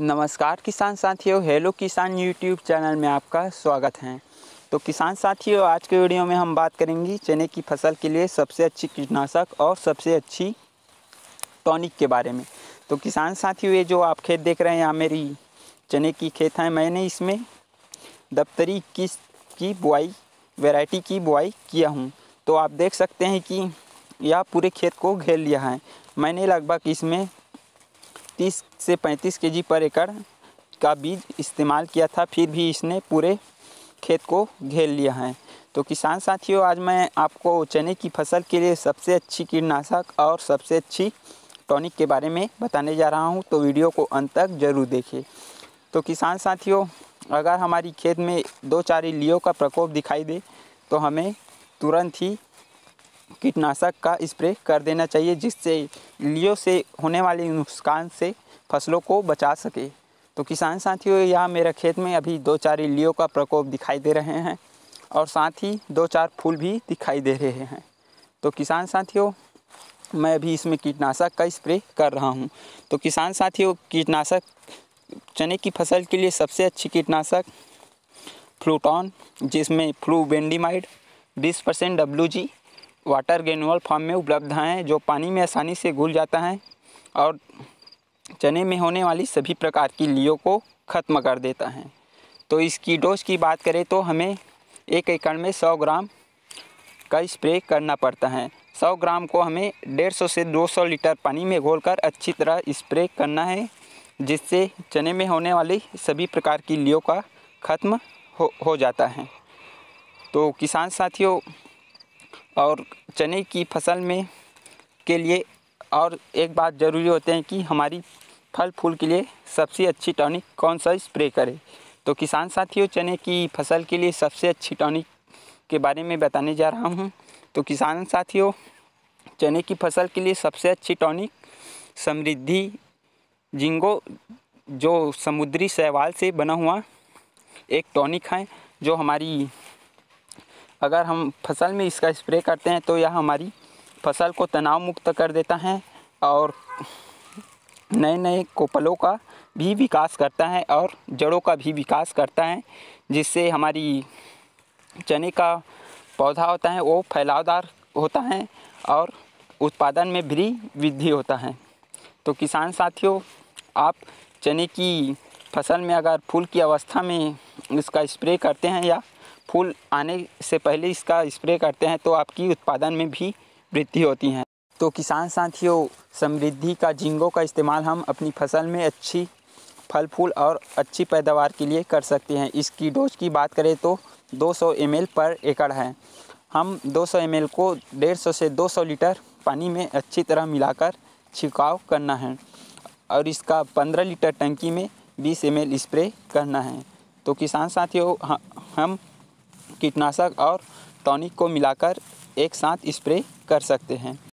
नमस्कार किसान साथियों हेलो किसान यूट्यूब चैनल में आपका स्वागत है तो किसान साथियों आज के वीडियो में हम बात करेंगे चने की फसल के लिए सबसे अच्छी कीटनाशक और सबसे अच्छी टॉनिक के बारे में तो किसान साथियों ये जो आप खेत देख रहे हैं यहाँ मेरी चने की खेत हैं मैंने इसमें दफ्तरी किस की बुआई वैरायटी की बुआई किया हूँ तो आप देख सकते हैं कि यह पूरे खेत को घेर लिया है मैंने लगभग इसमें तीस से पैंतीस के पर एकड़ का बीज इस्तेमाल किया था फिर भी इसने पूरे खेत को घेर लिया है तो किसान साथियों आज मैं आपको चने की फसल के लिए सबसे अच्छी कीटनाशक और सबसे अच्छी टॉनिक के बारे में बताने जा रहा हूं तो वीडियो को अंत तक ज़रूर देखें तो किसान साथियों अगर हमारी खेत में दो चार इलियों का प्रकोप दिखाई दे तो हमें तुरंत ही कीटनाशक का स्प्रे कर देना चाहिए जिससे इलियो से होने वाले नुकसान से फसलों को बचा सके तो किसान साथियों यहाँ मेरे खेत में अभी दो चार इलियो का प्रकोप दिखाई दे रहे हैं और साथ ही दो चार फूल भी दिखाई दे रहे हैं तो किसान साथियों मैं अभी इसमें कीटनाशक का स्प्रे कर रहा हूँ तो किसान साथियों कीटनाशक चने की फसल के लिए सबसे अच्छी कीटनाशक फ्लूटॉन जिसमें फ्लू बेंडीमाइड बीस percent W G water granule form में उपलब्ध हैं जो पानी में आसानी से घुल जाता है और चने में होने वाली सभी प्रकार की लियो को ख़त्म कर देता है तो इसकी डोज की बात करें तो हमें एक एकड़ में 100 ग्राम का स्प्रे करना पड़ता है 100 ग्राम को हमें 150 से 200 लीटर पानी में घोलकर अच्छी तरह स्प्रे करना है जिससे चने में होने वाली सभी प्रकार की लियो का ख़त्म हो, हो जाता है तो किसान साथियों और चने की फसल में के लिए और एक बात ज़रूरी होते हैं कि हमारी फल फूल के लिए सबसे अच्छी टॉनिक कौन सा स्प्रे करें तो किसान साथियों चने की फसल के लिए सबसे अच्छी टॉनिक के बारे में बताने जा रहा हूँ तो किसान साथियों चने की फसल के लिए सबसे अच्छी टॉनिक समृद्धि जिंगो जो समुद्री शैवाल से बना हुआ एक टॉनिक है जो हमारी अगर हम फसल में इसका स्प्रे करते हैं तो यह हमारी फसल को तनाव मुक्त कर देता है और नए नए कोपलों का भी विकास करता है और जड़ों का भी विकास करता है जिससे हमारी चने का पौधा होता है वो फैलावदार होता है और उत्पादन में भी वृद्धि होता है तो किसान साथियों आप चने की फसल में अगर फूल की अवस्था में इसका स्प्रे करते हैं या फूल आने से पहले इसका स्प्रे करते हैं तो आपकी उत्पादन में भी वृद्धि होती है तो किसान साथियों समृद्धि का जिंगों का इस्तेमाल हम अपनी फसल में अच्छी फल फूल और अच्छी पैदावार के लिए कर सकते हैं इसकी डोज की बात करें तो 200 सौ पर एकड़ है हम 200 सौ को 150 से 200 लीटर पानी में अच्छी तरह मिलाकर छिड़काव करना है और इसका 15 लीटर टंकी में 20 एम स्प्रे करना है तो किसान साथियों हम कीटनाशक और टॉनिक को मिलाकर एक साथ स्प्रे कर सकते हैं